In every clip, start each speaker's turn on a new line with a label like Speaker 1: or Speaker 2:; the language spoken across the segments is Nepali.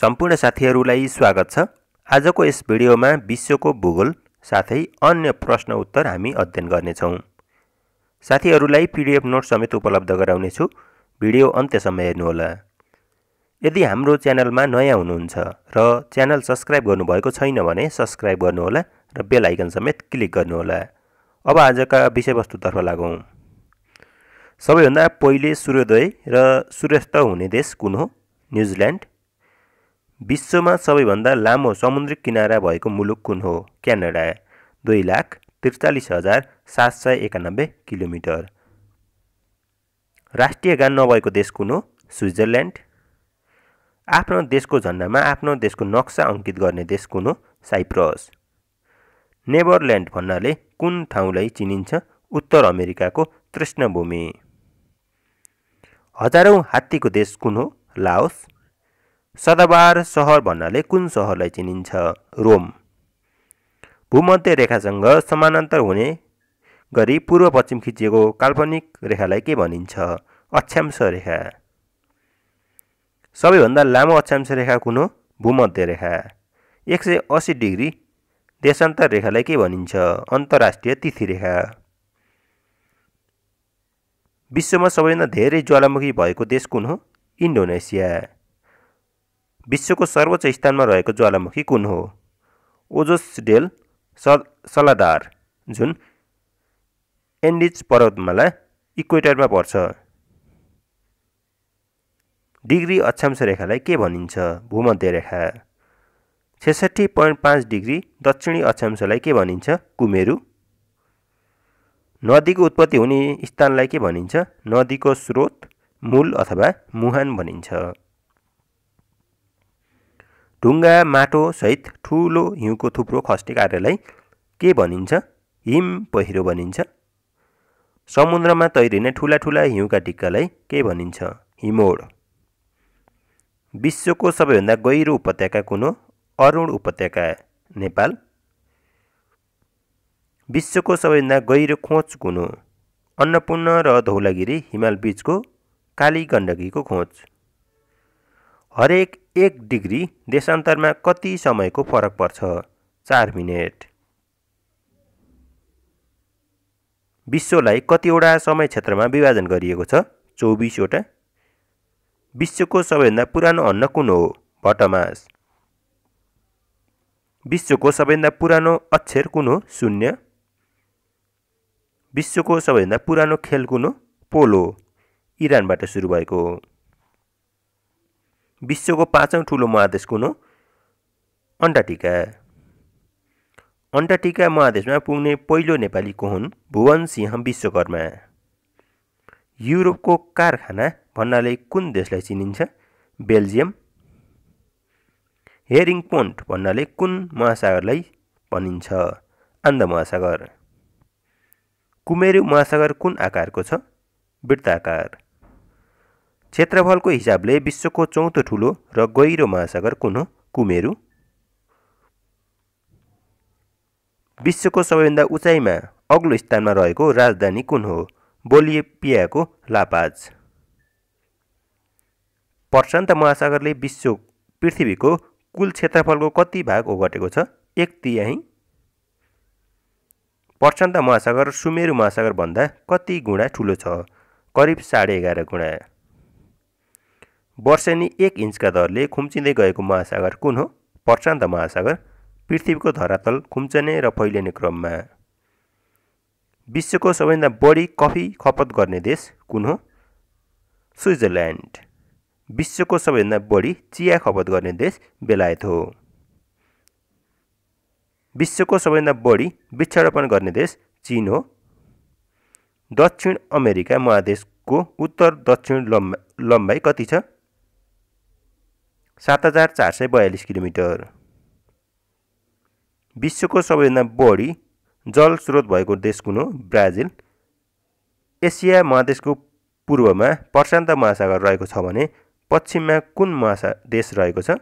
Speaker 1: सम्पूर्ण साथीहरूलाई स्वागत छ आजको यस भिडियोमा विश्वको भूगोल साथै अन्य प्रश्न उत्तर हामी अध्ययन गर्नेछौँ साथीहरूलाई पिडिएफ नोट समेत उपलब्ध गराउनेछु भिडियो अन्त्यसम्म हेर्नुहोला यदि हाम्रो च्यानलमा नयाँ हुनुहुन्छ र च्यानल सब्सक्राइब गर्नुभएको छैन भने सब्सक्राइब गर्नुहोला र बेल आइकन समेत क्लिक गर्नुहोला अब आजका विषयवस्तुतर्फ लागौँ सबैभन्दा पहिले सूर्योदय र सूर्यास्त हुने देश कुन हो न्युजिल्यान्ड विश्वमा सबैभन्दा लामो समुद्री किनारा भएको मुलुक कुन हो क्यानाडा दुई लाख त्रिचालिस हजार सात सय एकानब्बे किलोमिटर राष्ट्रिय गान नभएको देश कुन हो स्विजरल्यान्ड आफ्नो देशको झन्डामा आफ्नो देशको नक्सा अङ्कित गर्ने देश कुन हो साइप्रस नेभरल्यान्ड भन्नाले कुन ठाउँलाई चिनिन्छ उत्तर अमेरिकाको तृष्णभूमि हजारौँ हात्तीको देश कुन हो लाओस सदाबार सहर भन्नाले कुन सहरलाई चिनिन्छ रोम भूमध्य रेखासँग समानान्तर हुने गरी पूर्व पश्चिम खिचिएको काल्पनिक रेखालाई के भनिन्छ अक्षांश रेखा सबैभन्दा लामो अक्षांश रेखा कुन हो भूमध्य रेखा एक सय अस्सी डिग्री देशान्तर रेखालाई के भनिन्छ अन्तर्राष्ट्रिय तिथि रेखा विश्वमा सबैभन्दा धेरै ज्वालामुखी भएको देश कुन हो इन्डोनेसिया विश्वको सर्वोच्च स्थानमा रहेको ज्वालामुखी कुन हो ओजोस डेल सलादार जुन एन्डिज पर्वतमाला इक्वेटरमा पर्छ डिग्री अक्षांश रेखालाई के भनिन्छ भूमध्य रेखा छेसठी पोइन्ट पाँच डिग्री दक्षिणी अक्षांशलाई के भनिन्छ कुमेरु नदीको उत्पत्ति हुने स्थानलाई के भनिन्छ नदीको स्रोत मूल अथवा मुहान भनिन्छ ढुङ्गा माटो सहित ठुलो हिउँको थुप्रो खस्ने कार्यलाई के भनिन्छ हिम पहिरो भनिन्छ समुद्रमा तैरिने ठुला ठुला हिउँका टिक्कालाई के भनिन्छ हिमोड विश्वको सबैभन्दा गहिरो उपत्यका कुन हो अरुण उपत्यका नेपाल विश्वको सबैभन्दा गहिरो खोज कुन हो अन्नपूर्ण र धौलागिरी हिमाल बिचको काली गण्डकीको खोज हरेक एक डिग्री देशान्तरमा कति समयको फरक पर्छ चार मिनेट विश्वलाई कतिवटा समय क्षेत्रमा विभाजन गरिएको छ चौबिसवटा विश्वको सबैभन्दा पुरानो अन्न कुन हो भटमास विश्वको सबैभन्दा पुरानो अक्षर कुन हो शून्य विश्वको सबैभन्दा पुरानो खेल कुन हो पोलो इरानबाट सुरु भएको हो विश्वको पाँचौँ ठुलो महादेश कुन हो अन्टार्टिका अन्टार्टिका महादेशमा पुग्ने पहिलो नेपाली को हुन् भुवन सिंह विश्वकर्मा युरोपको कारखाना भन्नाले कुन देशलाई चिनिन्छ बेल्जियम हेरिङ पोन्ट भन्नाले कुन महासागरलाई भनिन्छ आन्द महासागर कुमेरु महासागर कुन आकारको छ वृत्ताकार क्षेत्रफलको हिसाबले विश्वको चौथो ठुलो र गहिरो महासागर कुन हो कुमेरु विश्वको सबैभन्दा उचाइमा अग्लो स्थानमा रहेको राजधानी कुन हो बोलिएपियाको लापाज प्रशान्त महासागरले विश्व पृथ्वीको कुल क्षेत्रफलको कति भाग ओगटेको छ एक तिहाई प्रशान्त महासागर सुमेरु महासागरभन्दा कति गुणा ठुलो छ करिब साढे एघार गुणा वर्षेनी एक इन्चका दरले खुम्चिँदै गएको महासागर कुन हो प्रशान्त महासागर पृथ्वीको धरातल खुम्चने र फैलिने क्रममा विश्वको सबैभन्दा बढी कफी खपत गर्ने देश कुन हो स्विजरल्यान्ड विश्वको सबैभन्दा बढी चिया खपत गर्ने देश बेलायत हो विश्वको सबैभन्दा बढी वृक्षारोपण गर्ने देश चिन हो दक्षिण अमेरिका महादेशको उत्तर दक्षिण लम्बा लम्बाइ कति छ सात हजार चार सय बयालिस किलोमिटर विश्वको सबैभन्दा बढी जल स्रोत भएको देश कुन हो ब्राजिल एसिया महादेशको पूर्वमा प्रशान्त महासागर रहेको छ भने पश्चिममा कुन महासा देश रहेको छ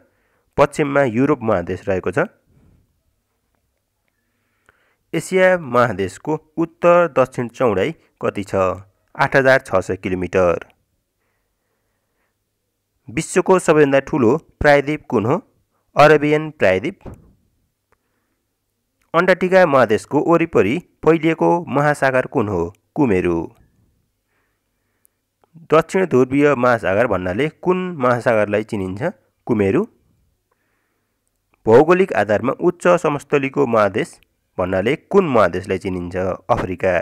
Speaker 1: पश्चिममा युरोप महादेश रहेको छ एसिया महादेशको उत्तर दक्षिण चौडाइ कति छ आठ हजार छ सय किलोमिटर विश्वको सबैभन्दा ठुलो प्रायद्वीप कुन हो अरेबियन प्रायद्वीप अन्टार्टिका महादेशको वरिपरि फैलिएको महासागर कुन हो कुमेरु दक्षिण ध्रुवीय महासागर भन्नाले कुन महासागरलाई चिनिन्छ कुमेरु भौगोलिक आधारमा उच्च समस्थलीको महादेश भन्नाले कुन महादेशलाई चिनिन्छ अफ्रिका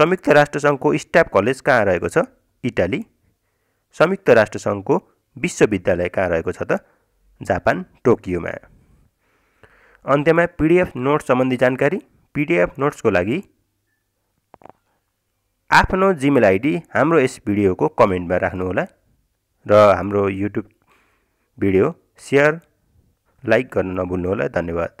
Speaker 1: संयुक्त राष्ट्रसङ्घको स्टाफ कलेज कहाँ रहेको छ इटाली संयुक्त राष्ट्रसङ्घको विश्वविद्यालय कहाँ रहेको छ त जापान टोकियोमा अन्त्यमा पिडिएफ नोट्स सम्बन्धी जानकारी पिडिएफ नोट्सको लागि आफ्नो जिमेल आइडी हाम्रो यस भिडियोको कमेन्टमा राख्नुहोला र हाम्रो युट्युब भिडियो सेयर लाइक गर्न नभुल्नुहोला धन्यवाद